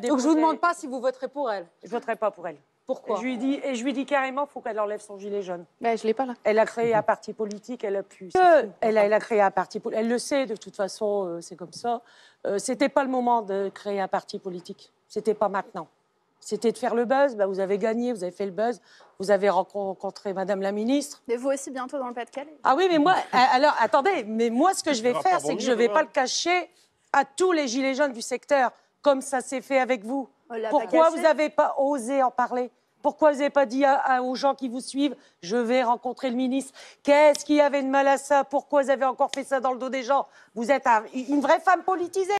Donc je vous demande pas si vous voterez pour elle. Je voterai pas pour elle. Pourquoi lui dis et je lui dis carrément faut qu'elle enlève son gilet jaune. Mais bah, je l'ai pas là. Elle a créé un parti politique, elle a pu. elle, a, créé un parti elle le sait de toute façon, euh, c'est comme ça. Euh, ce n'était pas le moment de créer un parti politique. ce n'était pas maintenant. C'était de faire le buzz. Bah, vous avez gagné, vous avez fait le buzz. Vous avez rencontré Madame la ministre. Mais vous aussi bientôt dans le Pas-de-Calais. Ah oui, mais moi, alors attendez, mais moi ce que je vais faire, c'est que je ne vais pas hein. le cacher à tous les gilets jaunes du secteur comme ça s'est fait avec vous. Oh, pourquoi vous n'avez pas osé en parler pourquoi vous n'avez pas dit aux gens qui vous suivent, je vais rencontrer le ministre Qu'est-ce qu'il y avait de mal à ça Pourquoi vous avez encore fait ça dans le dos des gens Vous êtes une vraie femme politisée.